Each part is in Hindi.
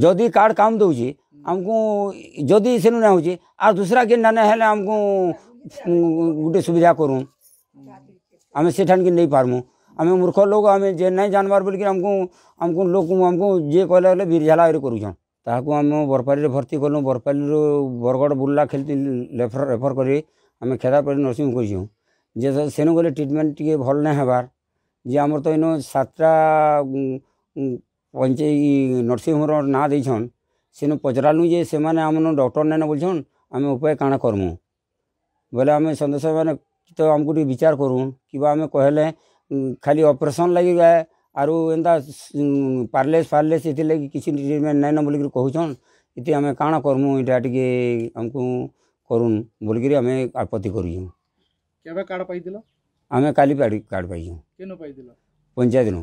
जदि कार्ड काम दूचे हम्म। आमको जदि से आ दूसरा किन ना हेले आमको गोटे सुविधा करूँ आम से नहीं पार्मु आम मूर्ख लोग आम जे नहीं जानवर बोल आमको लोक आमको जे कहला बीरझाला करूँ बरपाली से भर्ती कलु बरपाली बरगड़ बुर्ला खेल रेफर कर आम खेदापाली नर्सींग करूँ जे सेनु गले ट्रिटमेंट टे भल ना हेबार जे आमर तो इन सतटा ପଞ୍ଚେଇ ନର୍ସିଂ ହୋମ୍ର ନାଁ ଦେଇଛନ୍ ସେନୁ ପଚରାଲୁ ଯେ ସେମାନେ ଆମନ ଡକ୍ଟର ନାଇଁନ ବୋଲଛନ୍ ଆମେ ଉପାୟ କାଣା କର୍ମୁ ବୋଲେ ଆମେ ସଦସ୍ୟମାନେ ତ ଆମକୁ ଟିକେ ବିଚାର କରୁନ୍ କିମ୍ବା ଆମେ କହିଲେ ଖାଲି ଅପରେସନ୍ ଲାଗି ଆରୁ ଏନ୍ତା ପାର୍ଲେସ୍ ଫାର୍ଲେସ୍ ଏଥିଲାଗି କିଛି ଟ୍ରିଟମେଣ୍ଟ ନାଇଁନ ବୋଲିକିରି କହୁଛନ୍ ଏଠି ଆମେ କାଣା କର୍ମୁ ଏଇଟା ଟିକେ ଆମକୁ କରୁନ୍ ବୋଲିକିରି ଆମେ ଆପତ୍ତି କରୁଛୁ କେବେ କାର୍ଡ଼ ପାଇଥିଲ ଆମେ କାଲି କାର୍ଡ଼ ପାଇଛୁ କେନ ପାଇଥିଲ ପଞ୍ଚାୟତନୁ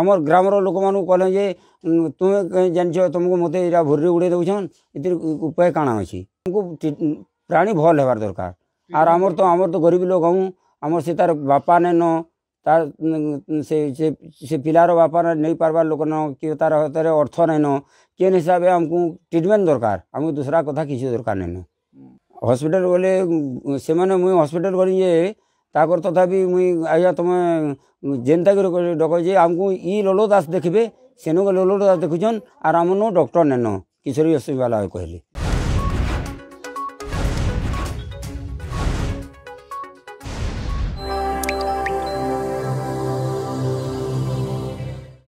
आम ग्राम रोक मान कहें तुम्हें जान तुमको मत भूरी उड़े दौन इपाय कण अच्छी प्राणी भल हो दरकार आर आमर तो आमर तो गरीब लोक हूँ आम से तार बापा ने न से पिलार बापा नहीं पार्बार लोक न कि तार हाथ में अर्थ नहीं न के हिसाब से आमको ट्रिटमेंट दरकार आम दूसरा कथा किसी दरकार नहीं न गले से मुझे हस्पिटाल गली ତାପରେ ତଥାପି ମୁଇଁ ଆଜ୍ଞା ତମେ ଯେନ୍ତା କରି ଡକଉଛେ ଆମକୁ ଇ ଲୋଲ ଦାସ ଦେଖିବେ ସେନୁ ଲୋଲ ଦାସ ଦେଖୁଛନ୍ ଆର୍ ଆମନୁ ଡକ୍ଟର ନେନ କିଶୋରୀ ଅସୁବିବାଲା କହିଲେ